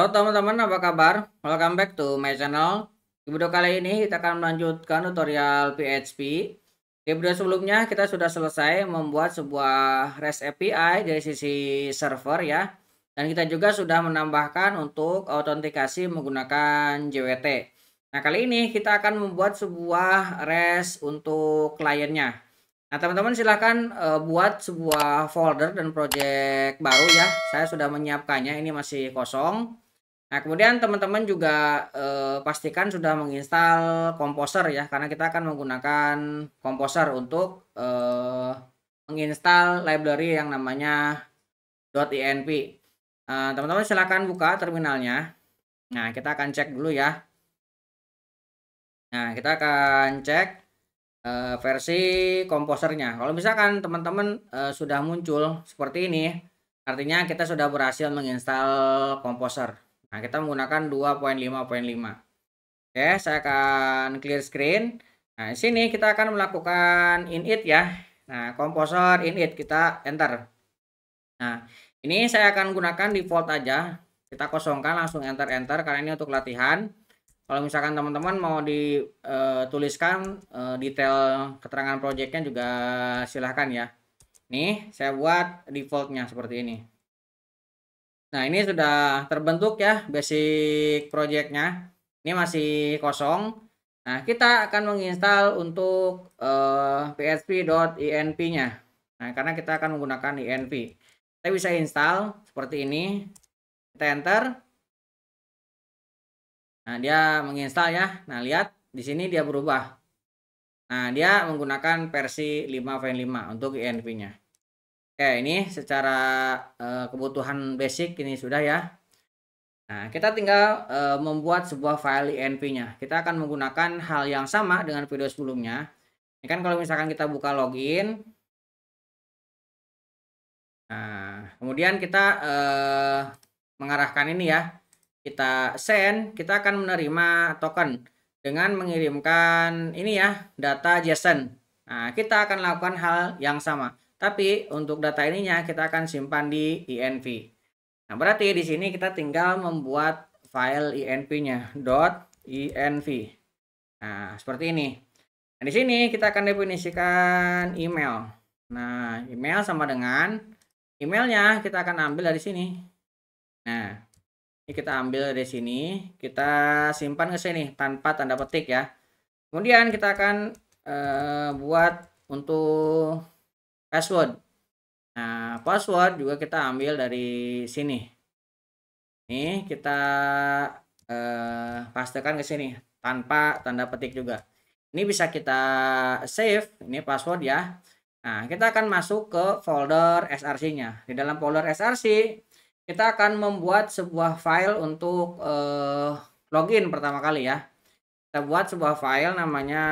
Halo teman-teman, apa kabar? Welcome back to my channel. Di video kali ini kita akan melanjutkan tutorial PHP. Di video sebelumnya kita sudah selesai membuat sebuah REST API dari sisi server ya. Dan kita juga sudah menambahkan untuk autentikasi menggunakan JWT. Nah kali ini kita akan membuat sebuah REST untuk kliennya. Nah teman-teman silahkan uh, buat sebuah folder dan project baru ya. Saya sudah menyiapkannya, ini masih kosong Nah, kemudian teman-teman juga eh, pastikan sudah menginstal komposer ya, karena kita akan menggunakan komposer untuk eh, menginstal library yang namanya .inp. Nah, teman-teman teman -teman silahkan buka terminalnya. Nah, kita akan cek dulu ya. Nah, kita akan cek eh, versi komposernya. Kalau misalkan teman-teman eh, sudah muncul seperti ini, artinya kita sudah berhasil menginstal komposer. Nah, kita menggunakan 2.5.5. Oke, saya akan clear screen. Nah, di sini kita akan melakukan init ya. Nah, komposer init kita enter. Nah, ini saya akan gunakan default aja. Kita kosongkan langsung enter enter karena ini untuk latihan. Kalau misalkan teman-teman mau dituliskan eh, eh, detail keterangan proyeknya juga silahkan ya. Nih, saya buat defaultnya seperti ini. Nah ini sudah terbentuk ya basic projectnya. Ini masih kosong. Nah kita akan menginstal untuk uh, eh, php.inp-nya. Nah karena kita akan menggunakan inp. Kita bisa install seperti ini. Kita enter. Nah dia menginstal ya. Nah lihat di sini dia berubah. Nah dia menggunakan versi 5.5 untuk inp-nya. Oke, ini secara uh, kebutuhan basic ini sudah ya. Nah, kita tinggal uh, membuat sebuah file INP-nya. Kita akan menggunakan hal yang sama dengan video sebelumnya. Ini kan kalau misalkan kita buka login. Nah, kemudian kita uh, mengarahkan ini ya. Kita send, kita akan menerima token dengan mengirimkan ini ya, data JSON. Nah, kita akan lakukan hal yang sama tapi untuk data ininya kita akan simpan di env. Nah, berarti di sini kita tinggal membuat file env-nya .env. Nah, seperti ini. Nah, di sini kita akan definisikan email. Nah, email sama dengan emailnya kita akan ambil dari sini. Nah, ini kita ambil dari sini, kita simpan ke sini tanpa tanda petik ya. Kemudian kita akan uh, buat untuk password nah password juga kita ambil dari sini ini kita eh, pastekan ke sini tanpa tanda petik juga ini bisa kita save ini password ya nah kita akan masuk ke folder src nya di dalam folder src kita akan membuat sebuah file untuk eh, login pertama kali ya kita buat sebuah file namanya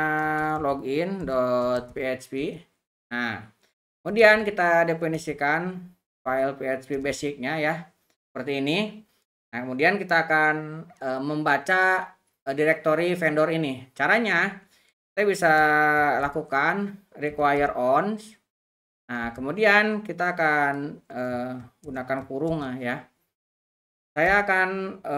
login.php nah Kemudian kita definisikan file PHP basicnya ya seperti ini. Nah kemudian kita akan e, membaca e, directory vendor ini. Caranya kita bisa lakukan require on. Nah kemudian kita akan e, gunakan kurung ya. Saya akan e,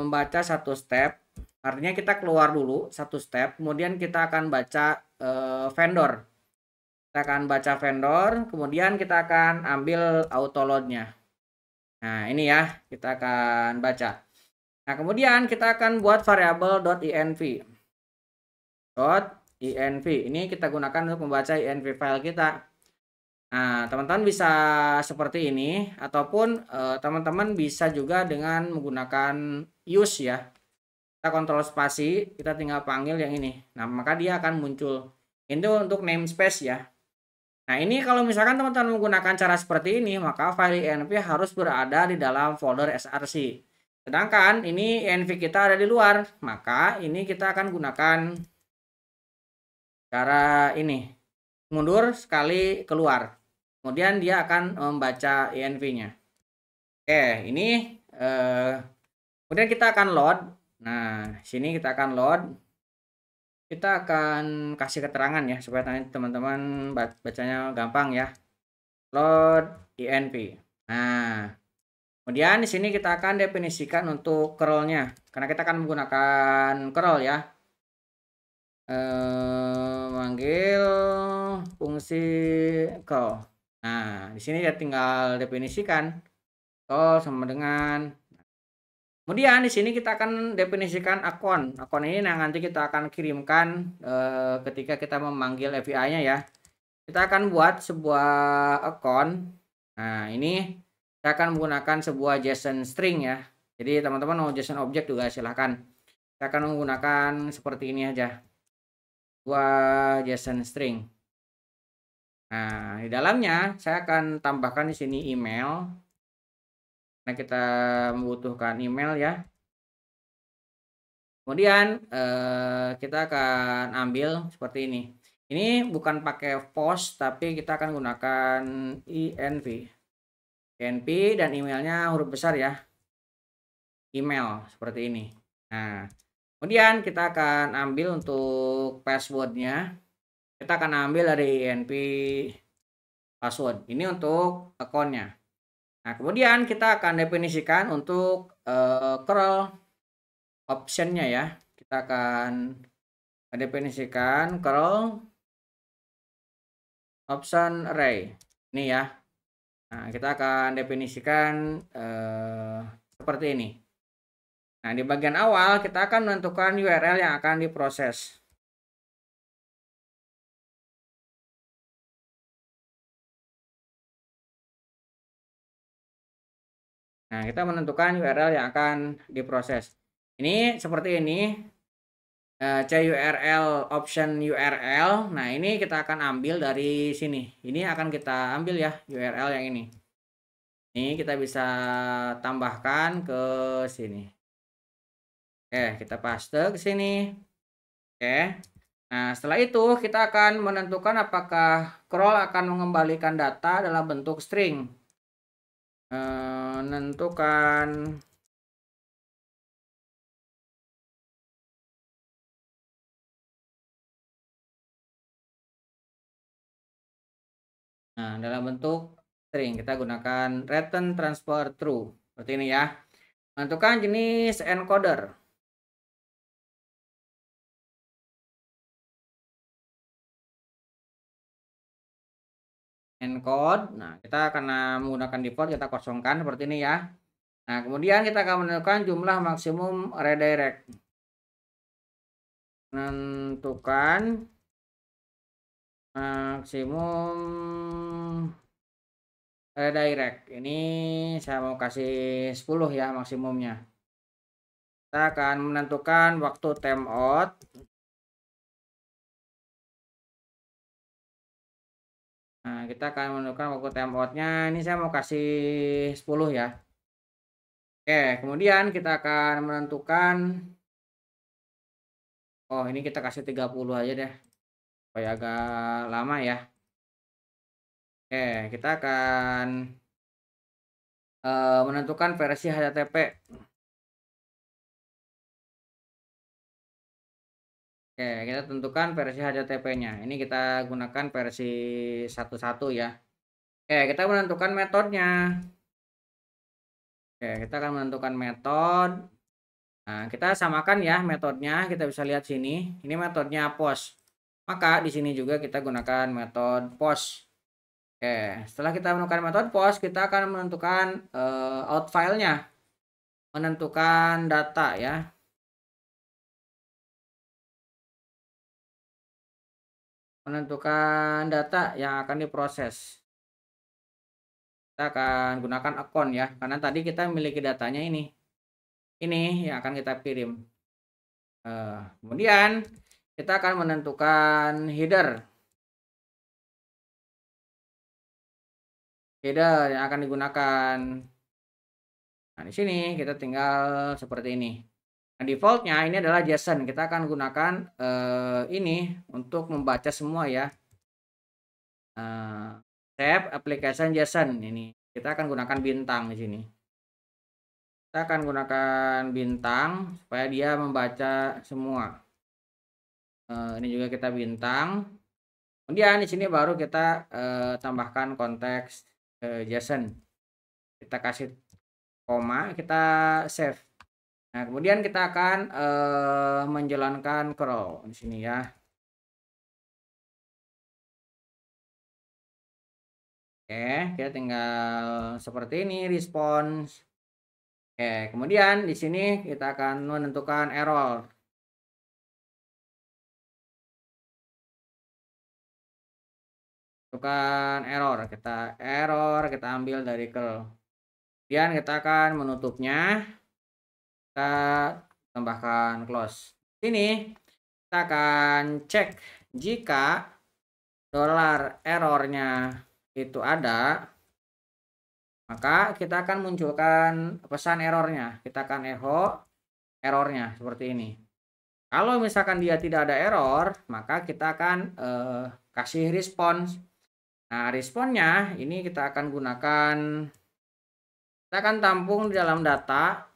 membaca satu step. Artinya kita keluar dulu satu step, kemudian kita akan baca e, vendor. Kita akan baca vendor, kemudian kita akan ambil auto autoloadnya. Nah, ini ya, kita akan baca. Nah, kemudian kita akan buat variabel .env. .env. Ini kita gunakan untuk membaca env file kita. Nah, teman-teman bisa seperti ini ataupun eh, teman-teman eh, bisa juga dengan menggunakan use ya. Kita kontrol spasi, kita tinggal panggil yang ini. Nah, maka dia akan muncul. Itu untuk namespace ya. Nah ini kalau misalkan teman-teman menggunakan cara seperti ini maka file env harus berada di dalam folder src. Sedangkan ini env kita ada di luar maka ini kita akan gunakan cara ini mundur sekali keluar. Kemudian dia akan membaca env-nya. Oke ini eh, kemudian kita akan load. Nah sini kita akan load kita akan kasih keterangan ya supaya nanti teman-teman bacanya gampang ya load inp nah kemudian di sini kita akan definisikan untuk curlnya karena kita akan menggunakan curl ya eh, manggil fungsi call nah di sini ya tinggal definisikan call sama dengan Kemudian di sini kita akan definisikan akun. Akun ini nah, nanti kita akan kirimkan e, ketika kita memanggil API-nya ya. Kita akan buat sebuah akun. Nah, ini kita akan menggunakan sebuah JSON string ya. Jadi teman-teman mau JSON object juga silahkan. Kita akan menggunakan seperti ini aja. Buat JSON string. Nah, di dalamnya saya akan tambahkan di sini email karena kita membutuhkan email ya. Kemudian eh, kita akan ambil seperti ini. Ini bukan pakai post tapi kita akan gunakan env. inv dan emailnya huruf besar ya. Email seperti ini. Nah, kemudian kita akan ambil untuk passwordnya. Kita akan ambil dari inv password. Ini untuk akunnya. Nah, kemudian kita akan definisikan untuk uh, curl optionnya ya. Kita akan definisikan curl option array. Ini ya. Nah, kita akan definisikan uh, seperti ini. Nah, di bagian awal kita akan menentukan URL yang akan diproses. Nah, kita menentukan URL yang akan diproses. Ini seperti ini, eh, CURL option URL. Nah, ini kita akan ambil dari sini. Ini akan kita ambil ya URL yang ini. Ini kita bisa tambahkan ke sini. Oke, kita paste ke sini. Oke. Nah, setelah itu kita akan menentukan apakah crawl akan mengembalikan data dalam bentuk string menentukan eh, Nah, dalam bentuk string kita gunakan return transfer true seperti ini ya. Menentukan jenis encoder. encode. Nah, kita karena menggunakan default kita kosongkan seperti ini ya. Nah, kemudian kita akan menentukan jumlah maksimum redirect. Menentukan maksimum redirect. Ini saya mau kasih 10 ya maksimumnya. Kita akan menentukan waktu time out Nah, kita akan menentukan waktu timeoutnya. Ini saya mau kasih 10 ya. Oke, kemudian kita akan menentukan Oh, ini kita kasih 30 aja deh. Supaya agak lama ya. Oke, kita akan eh, menentukan versi HTTP. Oke, kita tentukan versi HTTP-nya. Ini kita gunakan versi 11 ya. Oke, kita menentukan metodenya. Oke, kita akan menentukan metode. Nah, kita samakan ya metodenya. Kita bisa lihat sini. Ini metodenya post. Maka di sini juga kita gunakan metode post. Oke, setelah kita menentukan metode post, kita akan menentukan uh, out filenya, menentukan data ya menentukan data yang akan diproses kita akan gunakan akun ya karena tadi kita memiliki datanya ini ini yang akan kita kirim eh, kemudian kita akan menentukan header header yang akan digunakan nah di sini kita tinggal seperti ini Nah, defaultnya ini adalah JSON. Kita akan gunakan uh, ini untuk membaca semua ya. Uh, tab application JSON ini. Kita akan gunakan bintang di sini. Kita akan gunakan bintang supaya dia membaca semua. Uh, ini juga kita bintang. Kemudian di sini baru kita uh, tambahkan konteks uh, JSON. Kita kasih koma, kita save. Nah, kemudian kita akan uh, menjalankan crawl di sini ya. Oke, kita tinggal seperti ini response. Oke, kemudian di sini kita akan menentukan error. Tentukan error, kita error, kita ambil dari curl. Kemudian kita akan menutupnya kita tambahkan close ini kita akan cek jika dolar errornya itu ada maka kita akan munculkan pesan errornya kita akan echo errornya seperti ini kalau misalkan dia tidak ada error maka kita akan eh, kasih respons nah responnya ini kita akan gunakan kita akan tampung di dalam data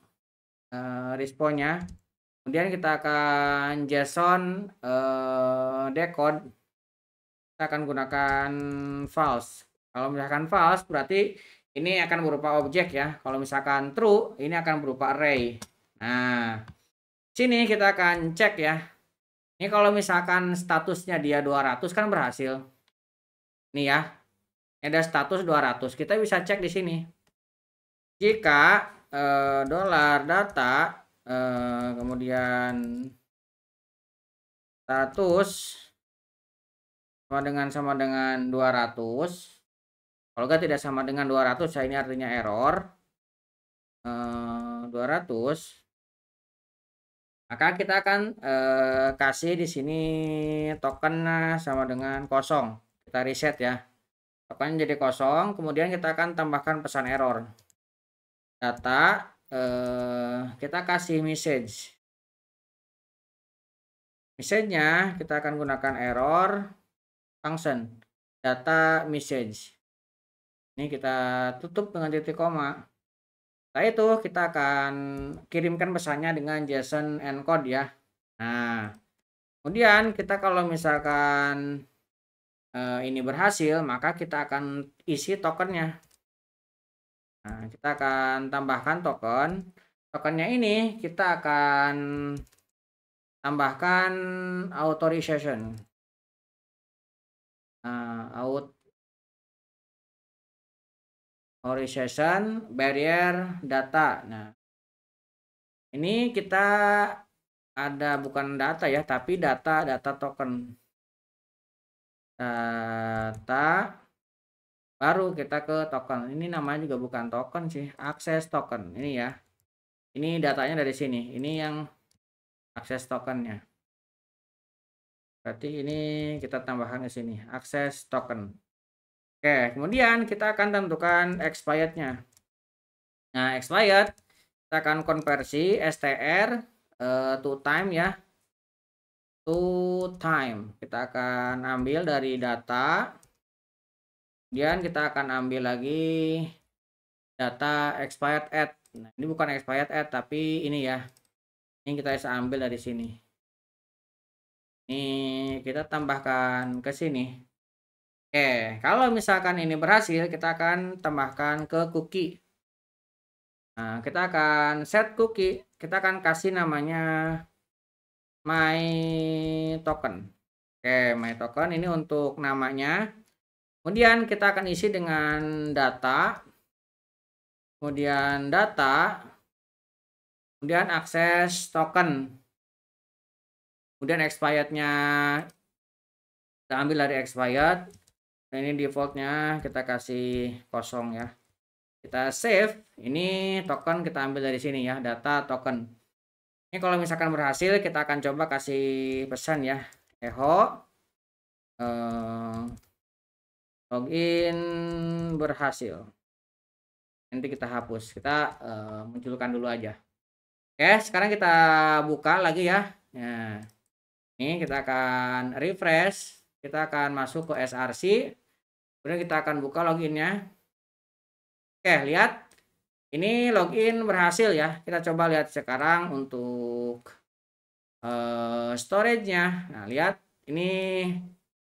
Eh, responnya kemudian kita akan JSON uh, decode kita akan gunakan false kalau misalkan false berarti ini akan berupa objek ya kalau misalkan true ini akan berupa array nah sini kita akan cek ya ini kalau misalkan statusnya dia 200 kan berhasil nih ya ada status 200 kita bisa cek di sini jika eh, dolar data eh, kemudian status sama dengan sama dengan 200 kalau enggak tidak sama dengan 200 ya ini artinya error eh, 200 maka kita akan eh, kasih di sini token sama dengan kosong kita reset ya token jadi kosong kemudian kita akan tambahkan pesan error data uh, kita kasih message message-nya kita akan gunakan error function data message ini kita tutup dengan titik koma setelah itu kita akan kirimkan pesannya dengan JSON encode ya. Nah, kemudian kita kalau misalkan uh, ini berhasil, maka kita akan isi tokennya. Nah, kita akan tambahkan token. Tokennya ini kita akan tambahkan authorization. Nah, authorization barrier data. Nah, ini kita ada bukan data ya, tapi data data token. Data baru kita ke token ini namanya juga bukan token sih akses token ini ya ini datanya dari sini ini yang akses tokennya berarti ini kita tambahkan ke sini akses token oke kemudian kita akan tentukan expirednya nah expired kita akan konversi STR uh, eh, to time ya to time kita akan ambil dari data Kemudian kita akan ambil lagi data expired at. Nah, ini bukan expired at tapi ini ya. Ini kita bisa ambil dari sini. Ini kita tambahkan ke sini. Oke, kalau misalkan ini berhasil kita akan tambahkan ke cookie. Nah, kita akan set cookie, kita akan kasih namanya my token. Oke, my token ini untuk namanya Kemudian kita akan isi dengan data. Kemudian data. Kemudian akses token. Kemudian expirednya kita ambil dari expired. Nah, ini defaultnya kita kasih kosong ya. Kita save. Ini token kita ambil dari sini ya, data token. Ini kalau misalkan berhasil kita akan coba kasih pesan ya. Eho. Eh, login berhasil nanti kita hapus kita uh, munculkan dulu aja oke sekarang kita buka lagi ya nah ini kita akan refresh kita akan masuk ke SRC kemudian kita akan buka loginnya oke lihat ini login berhasil ya kita coba lihat sekarang untuk uh, eh, storage nya nah lihat ini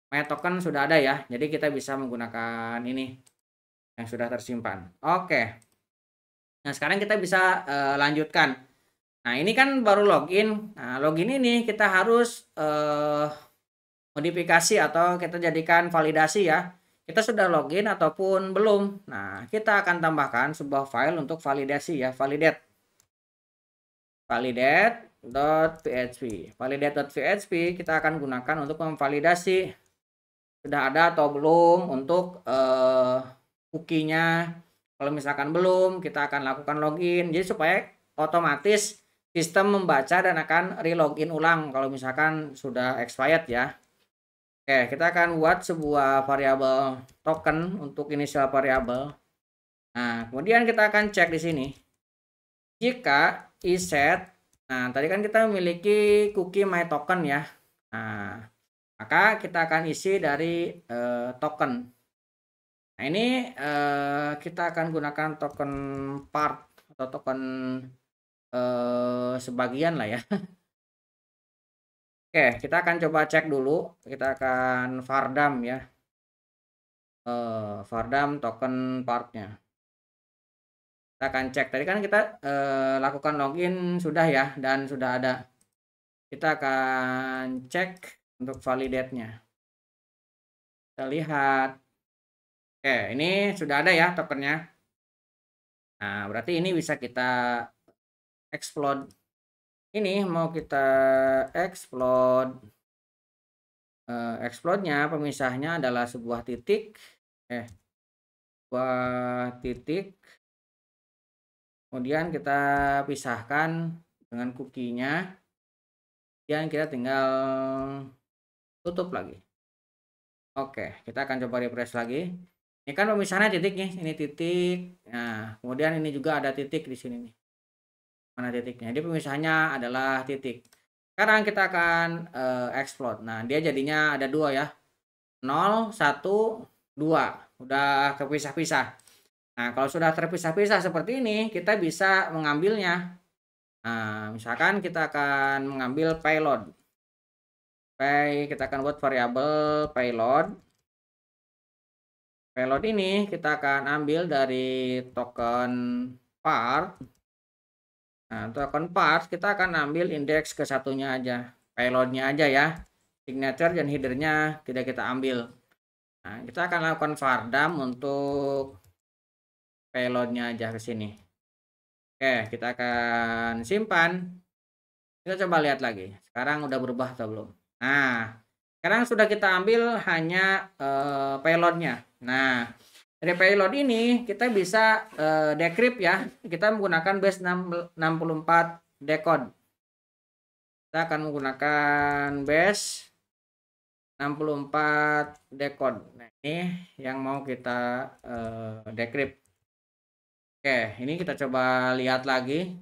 my token sudah ada ya jadi kita bisa menggunakan ini yang sudah tersimpan oke nah sekarang kita bisa uh, lanjutkan nah ini kan baru login nah login ini kita harus uh, modifikasi atau kita jadikan validasi ya kita sudah login ataupun belum nah kita akan tambahkan sebuah file untuk validasi ya validate validate .php validate.php kita akan gunakan untuk memvalidasi sudah ada atau belum untuk uh, kalau misalkan belum kita akan lakukan login jadi supaya otomatis sistem membaca dan akan relogin ulang kalau misalkan sudah expired ya Oke kita akan buat sebuah variabel token untuk inisial variabel Nah, kemudian kita akan cek di sini. Jika iset, nah tadi kan kita memiliki cookie my token ya. Nah, maka kita akan isi dari uh, token nah ini uh, kita akan gunakan token part atau token uh, sebagian lah ya oke kita akan coba cek dulu kita akan fardam ya uh, fardam token partnya kita akan cek tadi kan kita uh, lakukan login sudah ya dan sudah ada kita akan cek untuk validate-nya. Kita lihat. Oke, ini sudah ada ya tokennya. Nah, berarti ini bisa kita explode. Ini mau kita explode. Uh, explode-nya pemisahnya adalah sebuah titik. Eh, sebuah titik. Kemudian kita pisahkan dengan kukinya. Kemudian kita tinggal tutup lagi oke kita akan coba refresh lagi ini kan pemisahnya titik nih ini titik nah kemudian ini juga ada titik di sini nih mana titiknya jadi pemisahnya adalah titik sekarang kita akan uh, explode nah dia jadinya ada dua ya 0 1 2 udah terpisah pisah nah kalau sudah terpisah-pisah seperti ini kita bisa mengambilnya nah misalkan kita akan mengambil payload pay kita akan buat variabel payload payload ini kita akan ambil dari token part nah token part kita akan ambil indeks ke satunya aja payloadnya aja ya signature dan headernya tidak kita ambil nah kita akan lakukan fardam untuk payloadnya aja ke sini oke kita akan simpan kita coba lihat lagi sekarang udah berubah atau belum Nah, sekarang sudah kita ambil hanya uh, payloadnya. Nah, dari payload ini kita bisa uh, eh, decrypt ya. Kita menggunakan base 64 decode. Kita akan menggunakan base 64 decode. Nah, ini yang mau kita uh, eh, decrypt. Oke, ini kita coba lihat lagi.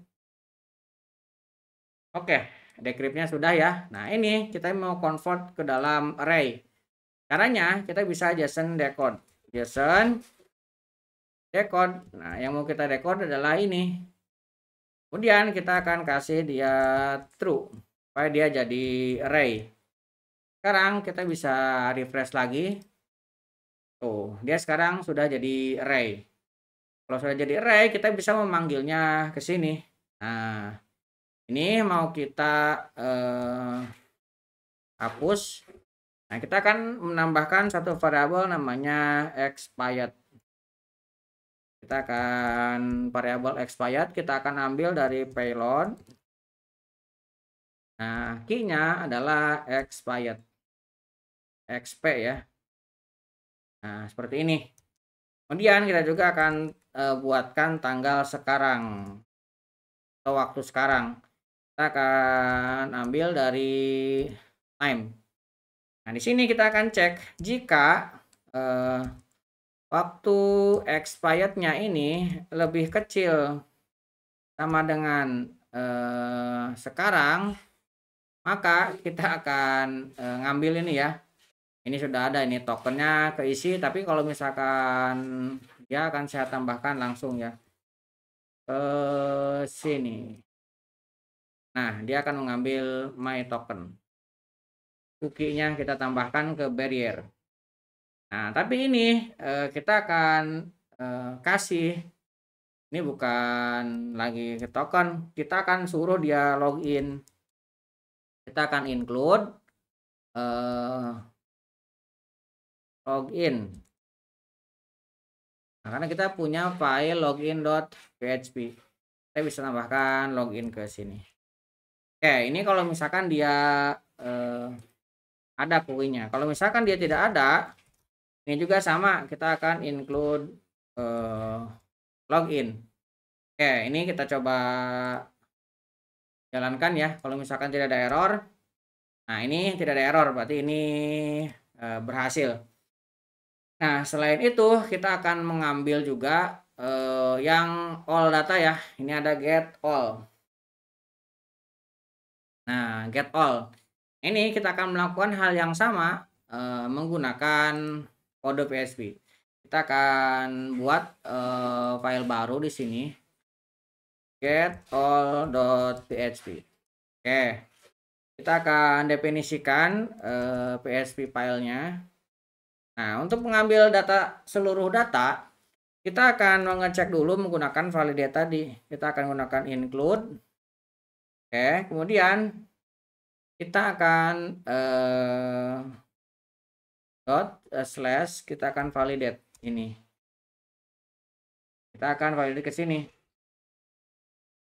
Oke, Decryptnya sudah ya. Nah ini kita mau convert ke dalam array. Caranya kita bisa JSON decode. JSON decode. Nah yang mau kita decode adalah ini. Kemudian kita akan kasih dia true. Supaya dia jadi array. Sekarang kita bisa refresh lagi. Tuh, dia sekarang sudah jadi array. Kalau sudah jadi array, kita bisa memanggilnya ke sini. Nah, ini mau kita eh, hapus nah kita akan menambahkan satu variabel namanya expired kita akan variabel expired kita akan ambil dari payload nah key-nya adalah expired xp ya nah seperti ini kemudian kita juga akan eh, buatkan tanggal sekarang atau waktu sekarang kita akan ambil dari time. Nah, di sini kita akan cek jika eh, waktu expirednya ini lebih kecil sama dengan eh, sekarang, maka kita akan eh, ngambil ini ya. Ini sudah ada ini tokennya keisi, tapi kalau misalkan dia ya akan saya tambahkan langsung ya ke sini. Nah, dia akan mengambil my token. Cookie-nya kita tambahkan ke barrier. Nah, tapi ini eh, kita akan eh, kasih ini bukan lagi ke token, kita akan suruh dia login. Kita akan include eh, login. Nah, karena kita punya file login.php. Kita bisa tambahkan login ke sini. Oke, ini kalau misalkan dia eh, ada kuenya. Kalau misalkan dia tidak ada, ini juga sama, kita akan include eh, login. Oke, ini kita coba jalankan ya. Kalau misalkan tidak ada error, nah ini tidak ada error, berarti ini eh, berhasil. Nah, selain itu kita akan mengambil juga eh, yang all data ya. Ini ada get all. Nah, get all. Ini kita akan melakukan hal yang sama e, menggunakan kode PSP. Kita akan buat e, file baru di sini. Get all.php. Oke. Kita akan definisikan e, eh, PSP filenya. Nah, untuk mengambil data seluruh data, kita akan mengecek dulu menggunakan validate tadi. Kita akan gunakan include Oke, kemudian kita akan uh, dot uh, slash kita akan validate ini. Kita akan validate ke sini.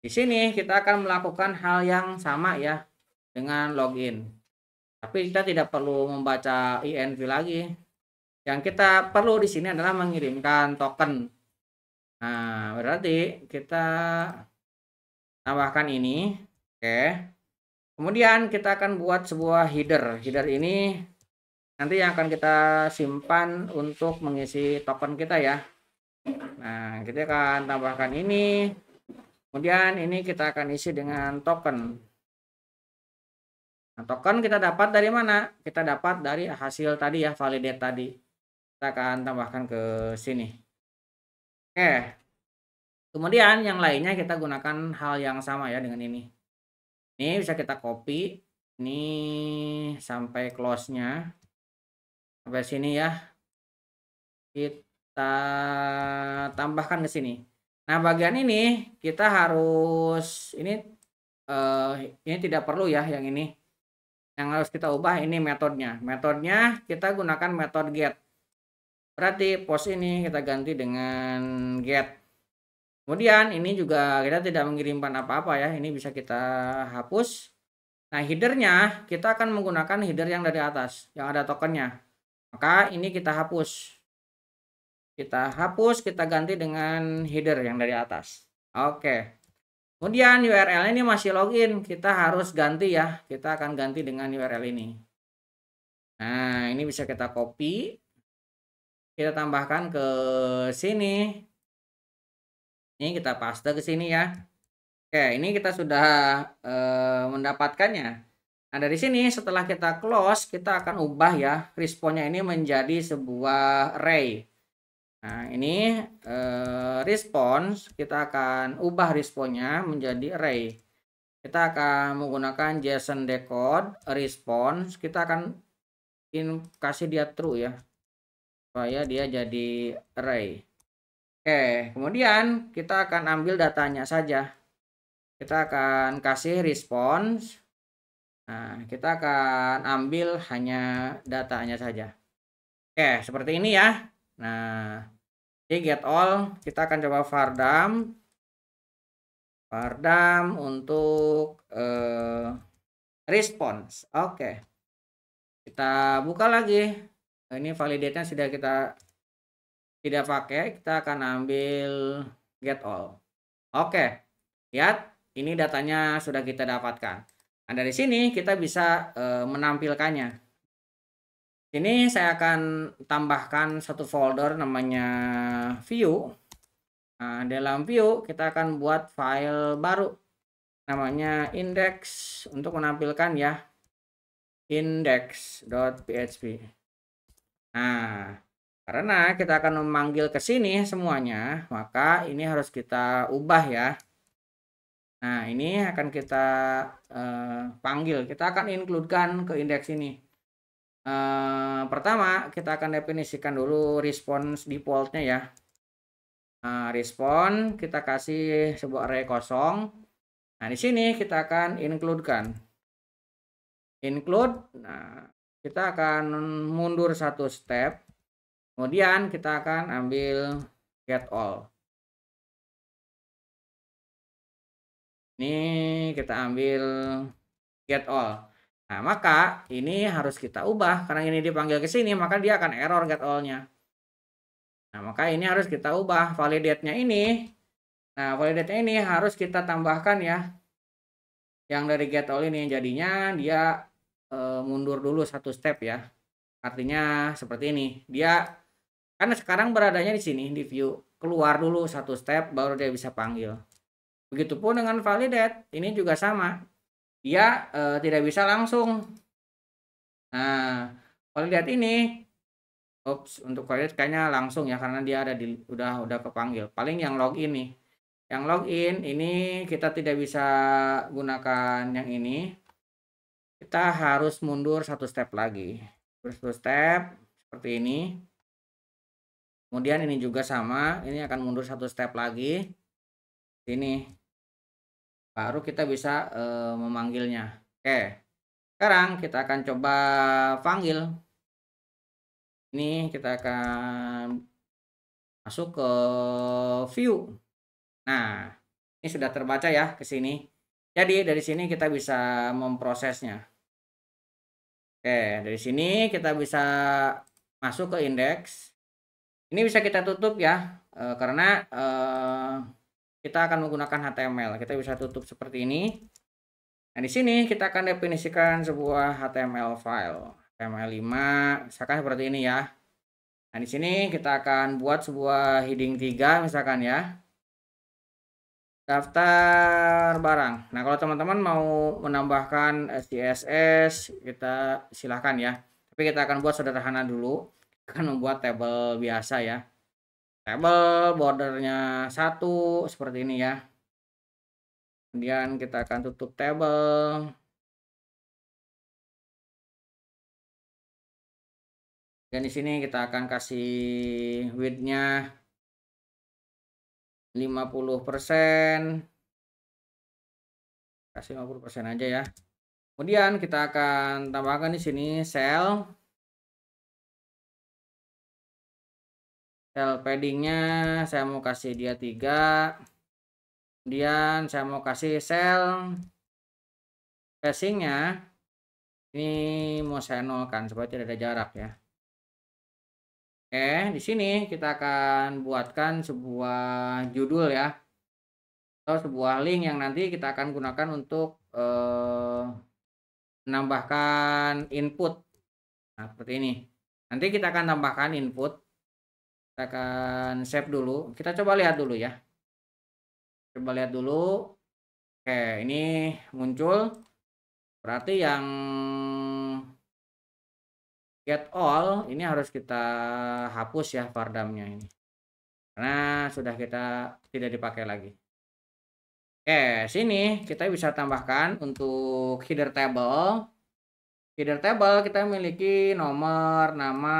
Di sini kita akan melakukan hal yang sama ya dengan login. Tapi kita tidak perlu membaca INV lagi. Yang kita perlu di sini adalah mengirimkan token. Nah, berarti kita tambahkan ini Oke. Kemudian kita akan buat sebuah header. Header ini nanti yang akan kita simpan untuk mengisi token kita ya. Nah, kita akan tambahkan ini. Kemudian ini kita akan isi dengan token. Nah, token kita dapat dari mana? Kita dapat dari hasil tadi ya, validate tadi. Kita akan tambahkan ke sini. Oke. Kemudian yang lainnya kita gunakan hal yang sama ya dengan ini ini bisa kita copy ini sampai close nya sampai sini ya kita tambahkan ke sini nah bagian ini kita harus ini uh, ini tidak perlu ya yang ini yang harus kita ubah ini metodenya metodenya kita gunakan metode get berarti pos ini kita ganti dengan get Kemudian ini juga kita tidak mengirimkan apa-apa ya, ini bisa kita hapus. Nah headernya kita akan menggunakan header yang dari atas, yang ada tokennya. Maka ini kita hapus. Kita hapus, kita ganti dengan header yang dari atas. Oke. Kemudian URL ini masih login, kita harus ganti ya. Kita akan ganti dengan URL ini. Nah ini bisa kita copy. Kita tambahkan ke sini ini kita paste ke sini ya. Oke, ini kita sudah eh, mendapatkannya. Nah, dari sini setelah kita close, kita akan ubah ya responnya ini menjadi sebuah array. Nah, ini eh, response kita akan ubah responnya menjadi array. Kita akan menggunakan JSON decode response, kita akan in, kasih dia true ya. Supaya dia jadi array. Oke, kemudian kita akan ambil datanya saja. Kita akan kasih response. Nah, kita akan ambil hanya datanya saja. Oke, seperti ini ya. Nah, ini get all kita akan coba fardam. Fardam untuk eh, response. Oke. Kita buka lagi. ini validate-nya sudah kita tidak pakai, kita akan ambil get all. Oke, lihat ini datanya sudah kita dapatkan. Nah, dari sini kita bisa e, menampilkannya. Ini saya akan tambahkan satu folder namanya view. Nah, dalam view kita akan buat file baru namanya index untuk menampilkan ya index.php. Nah, karena kita akan memanggil ke sini semuanya, maka ini harus kita ubah ya. Nah, ini akan kita uh, panggil. Kita akan include-kan ke indeks ini. Uh, pertama, kita akan definisikan dulu response defaultnya ya. Uh, respon kita kasih sebuah array kosong. Nah, di sini kita akan include-kan. Include, nah, kita akan mundur satu step Kemudian kita akan ambil get all. Ini kita ambil get all. Nah, maka ini harus kita ubah karena ini dipanggil ke sini, maka dia akan error get all-nya. Nah, maka ini harus kita ubah validate-nya ini. Nah, validate ini harus kita tambahkan ya. Yang dari get all ini jadinya dia eh, mundur dulu satu step ya. Artinya seperti ini. Dia karena sekarang beradanya di sini di view. Keluar dulu satu step baru dia bisa panggil. Begitupun dengan validate, ini juga sama. Dia e, tidak bisa langsung. Nah, validate ini Ops, untuk validate kayaknya langsung ya karena dia ada di udah udah kepanggil. Paling yang login nih. Yang login ini kita tidak bisa gunakan yang ini. Kita harus mundur satu step lagi. Terus satu step seperti ini kemudian ini juga sama ini akan mundur satu step lagi Ini baru kita bisa e, memanggilnya oke sekarang kita akan coba panggil ini kita akan masuk ke view nah ini sudah terbaca ya ke sini jadi dari sini kita bisa memprosesnya Oke, dari sini kita bisa masuk ke indeks. Ini bisa kita tutup ya, e, karena e, kita akan menggunakan HTML. Kita bisa tutup seperti ini. Nah, di sini kita akan definisikan sebuah HTML file. HTML5, misalkan seperti ini ya. Nah, di sini kita akan buat sebuah heading 3 misalkan ya. Daftar barang. Nah, kalau teman-teman mau menambahkan CSS, kita silahkan ya. Tapi kita akan buat sederhana dulu kan membuat table biasa ya table bordernya satu seperti ini ya kemudian kita akan tutup table dan di sini kita akan kasih widthnya 50% kasih 50% aja ya. Kemudian kita akan tambahkan di sini sel sel paddingnya saya mau kasih dia tiga kemudian saya mau kasih sel spacingnya ini mau saya nolkan supaya tidak ada jarak ya oke di sini kita akan buatkan sebuah judul ya atau sebuah link yang nanti kita akan gunakan untuk eh, menambahkan input nah seperti ini nanti kita akan tambahkan input kita akan save dulu kita coba lihat dulu ya coba lihat dulu oke ini muncul berarti yang get all ini harus kita hapus ya fardamnya ini karena sudah kita tidak dipakai lagi oke sini kita bisa tambahkan untuk header table header table kita memiliki nomor nama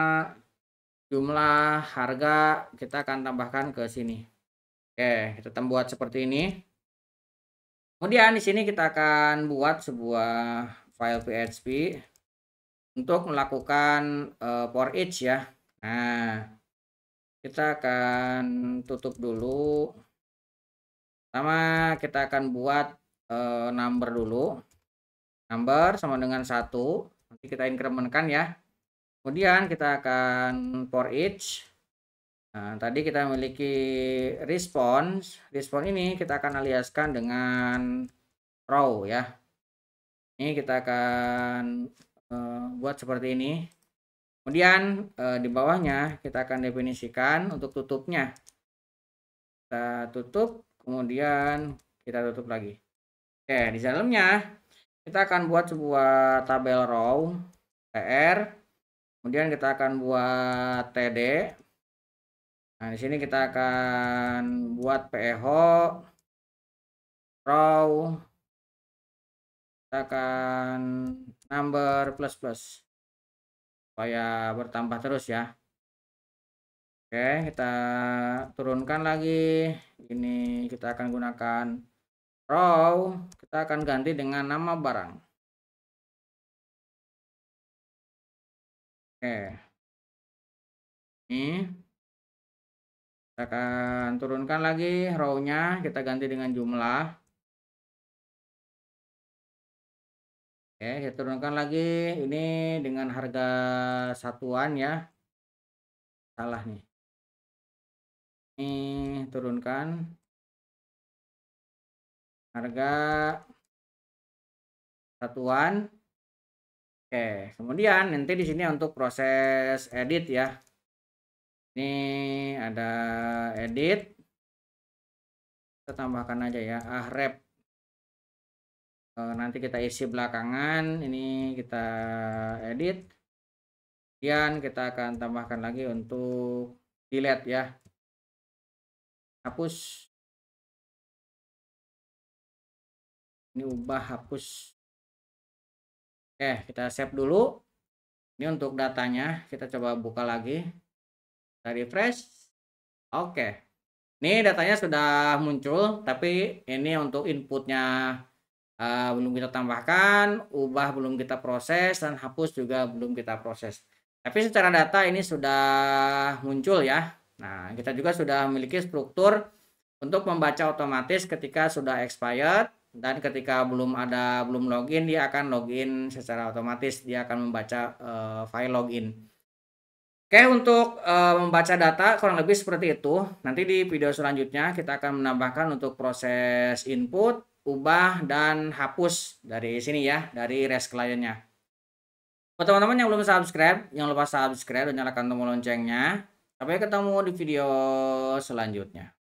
jumlah harga kita akan tambahkan ke sini. Oke, kita buat seperti ini. Kemudian di sini kita akan buat sebuah file PHP untuk melakukan uh, for each ya. Nah, kita akan tutup dulu. Pertama kita akan buat uh, number dulu. Number sama dengan satu. Nanti kita incrementkan ya. Kemudian kita akan hmm. for each. Nah, tadi kita memiliki response. Response ini kita akan aliaskan dengan row ya. Ini kita akan uh, buat seperti ini. Kemudian uh, di bawahnya kita akan definisikan untuk tutupnya. Kita tutup, kemudian kita tutup lagi. Oke, di dalamnya kita akan buat sebuah tabel row PR Kemudian kita akan buat TD. Nah, di sini kita akan buat PEH row kita akan number plus plus supaya bertambah terus ya. Oke, kita turunkan lagi. Ini kita akan gunakan row, kita akan ganti dengan nama barang. Oke, Ini kita akan turunkan lagi row-nya, kita ganti dengan jumlah. Oke, kita turunkan lagi ini dengan harga satuan ya. Salah nih. Ini turunkan harga satuan Oke, kemudian nanti di sini untuk proses edit ya. Ini ada edit. Kita tambahkan aja ya, ahrep. E, nanti kita isi belakangan, ini kita edit. Kemudian kita akan tambahkan lagi untuk delete ya. Hapus. Ini ubah hapus Oke, kita save dulu. Ini untuk datanya, kita coba buka lagi. Kita refresh. Oke. Ini datanya sudah muncul, tapi ini untuk inputnya uh, belum kita tambahkan, ubah belum kita proses, dan hapus juga belum kita proses. Tapi secara data ini sudah muncul ya. Nah, kita juga sudah memiliki struktur untuk membaca otomatis ketika sudah expired dan ketika belum ada belum login dia akan login secara otomatis dia akan membaca uh, file login Oke untuk uh, membaca data kurang lebih seperti itu nanti di video selanjutnya kita akan menambahkan untuk proses input ubah dan hapus dari sini ya dari rest kliennya buat teman-teman yang belum subscribe jangan lupa subscribe dan nyalakan tombol loncengnya sampai ketemu di video selanjutnya